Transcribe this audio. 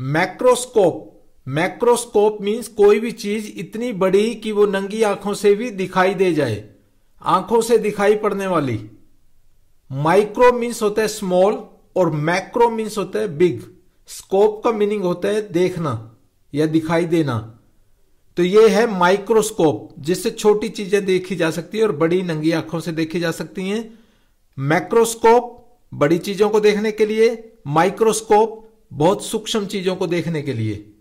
मैक्रोस्कोप मैक्रोस्कोप means कोई भी चीज इतनी बड़ी कि वो नंगी आंखों से भी दिखाई दे जाए आंखों से दिखाई पड़ने वाली माइक्रो मीन्स होता है स्मॉल और मैक्रो मीन्स होता है बिग स्कोप का मीनिंग होता है देखना या दिखाई देना तो ये है माइक्रोस्कोप जिससे छोटी चीजें देखी जा सकती है और बड़ी नंगी आंखों से देखी जा सकती हैं मैक्रोस्कोप बड़ी चीजों को देखने के लिए माइक्रोस्कोप बहुत सूक्ष्म चीजों को देखने के लिए